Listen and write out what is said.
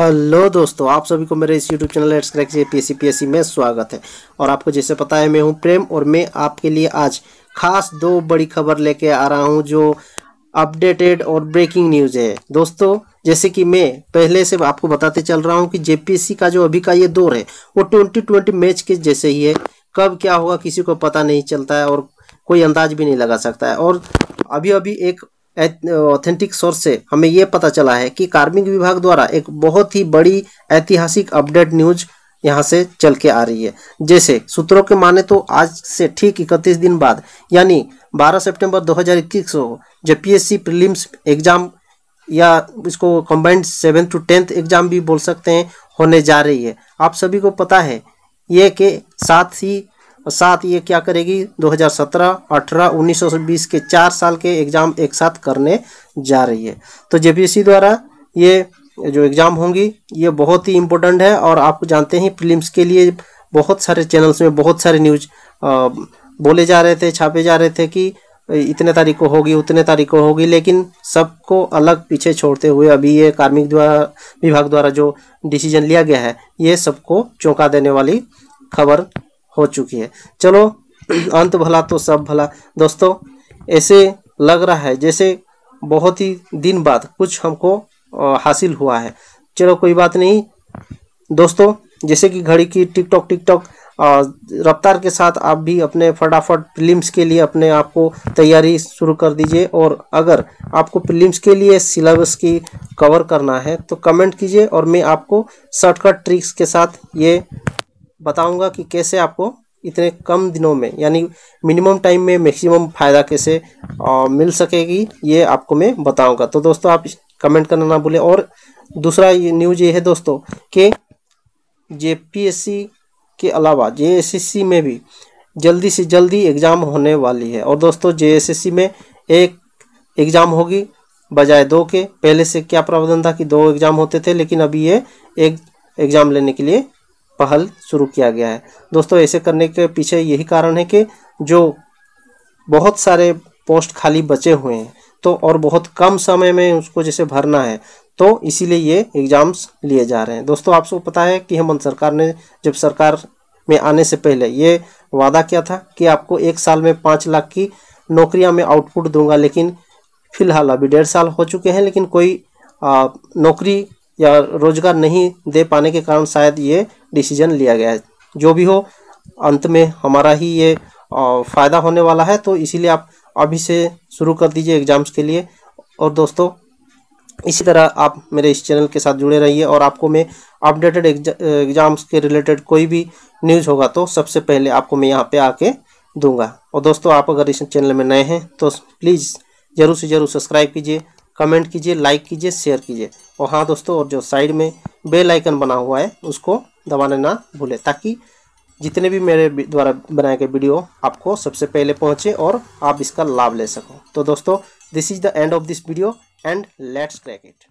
hello दोस्तों आप सभी को मेरे इस YouTube channel crack cracks P S में स्वागत है और आपको जैसे पता है मैं हूं प्रेम और मैं आपके लिए आज खास दो बड़ी खबर लेके आ रहा हूं जो अपडेटेड और ब्रेकिंग न्यूज है दोस्तों जैसे कि मैं पहले से आपको बताते चल रहा हूं कि जेपीएससी का जो अभी का ये दौर है वो ट्वेंटी ट्वेंटी मैच के जैसे ही है कब क्या होगा किसी को पता नहीं चलता है और कोई अंदाज भी नहीं लगा सकता है और अभी अभी एक ऑथेंटिक सोर्स से हमें ये पता चला है कि कार्मिक विभाग द्वारा एक बहुत ही बड़ी ऐतिहासिक अपडेट न्यूज यहाँ से चल के आ रही है जैसे सूत्रों के माने तो आज से ठीक इकतीस दिन बाद यानी 12 सितंबर 2021 को जेपीएससी प्रीलिम्स एग्जाम या इसको combined seventh to tenth exam भी बोल सकते हैं होने जा रही है आप सभी को पता है ये के साथ ही और साथ ये क्या करेगी 2017, 18, 19 और 20 के चार साल के एग्ज़ाम एक साथ करने जा रही है तो जे द्वारा ये जो एग्ज़ाम होंगी ये बहुत ही इम्पोर्टेंट है और आप जानते हैं फिल्म्स के लिए बहुत सारे चैनल्स में बहुत सारे न्यूज बोले जा रहे थे छापे जा रहे थे कि इतने तारीख को होगी उतने तारीख को होगी लेकिन सबको अलग पीछे छोड़ते हुए अभी ये कार्मिक द्वारा विभाग द्वारा जो डिसीजन लिया गया है ये सबको चौंका देने वाली खबर हो चुकी है चलो अंत भला तो सब भला दोस्तों ऐसे लग रहा है जैसे बहुत ही दिन बाद कुछ हमको हासिल हुआ है चलो कोई बात नहीं दोस्तों जैसे कि घड़ी की टिक टॉक टिक टॉक रफ्तार के साथ आप भी अपने फटाफट फिलिम्स के लिए अपने आप को तैयारी शुरू कर दीजिए और अगर आपको प्रीलिम्स के लिए सिलेबस की कवर करना है तो कमेंट कीजिए और मैं आपको शॉर्टकट ट्रिक्स के साथ ये बताऊंगा कि कैसे आपको इतने कम दिनों में यानी मिनिमम टाइम में मैक्सिमम फ़ायदा कैसे आ, मिल सकेगी ये आपको मैं बताऊंगा तो दोस्तों आप कमेंट करना ना भूलें और दूसरा ये न्यूज ये है दोस्तों कि जे के अलावा जे में भी जल्दी से जल्दी एग्ज़ाम होने वाली है और दोस्तों जे में एक एग्ज़ाम होगी बजाय दो के पहले से क्या प्रावधान था कि दो एग्ज़ाम होते थे लेकिन अभी ये एक एग्ज़ाम लेने के लिए पहल शुरू किया गया है दोस्तों ऐसे करने के पीछे यही कारण है कि जो बहुत सारे पोस्ट खाली बचे हुए हैं तो और बहुत कम समय में उसको जैसे भरना है तो इसीलिए ये एग्ज़ाम्स लिए जा रहे हैं दोस्तों आप सबको पता है कि हेमंत सरकार ने जब सरकार में आने से पहले ये वादा किया था कि आपको एक साल में पाँच लाख की नौकरियां में आउटपुट दूंगा लेकिन फिलहाल अभी डेढ़ साल हो चुके हैं लेकिन कोई आ, नौकरी या रोज़गार नहीं दे पाने के कारण शायद ये डिसीजन लिया गया है जो भी हो अंत में हमारा ही ये फ़ायदा होने वाला है तो इसीलिए आप अभी से शुरू कर दीजिए एग्ज़ाम्स के लिए और दोस्तों इसी तरह आप मेरे इस चैनल के साथ जुड़े रहिए और आपको मैं अपडेटेड एग्ज़ाम्स के रिलेटेड कोई भी न्यूज़ होगा तो सबसे पहले आपको मैं यहाँ पे आके दूंगा और दोस्तों आप अगर इस चैनल में नए हैं तो प्लीज़ ज़रूर से ज़रूर सब्सक्राइब कीजिए कमेंट कीजिए लाइक कीजिए शेयर कीजिए और हाँ दोस्तों और जो साइड में बेलाइकन बना हुआ है उसको दबाने ना भूलें ताकि जितने भी मेरे द्वारा बनाए गए वीडियो आपको सबसे पहले पहुँचे और आप इसका लाभ ले सको तो दोस्तों this is the end of this video and let's crack it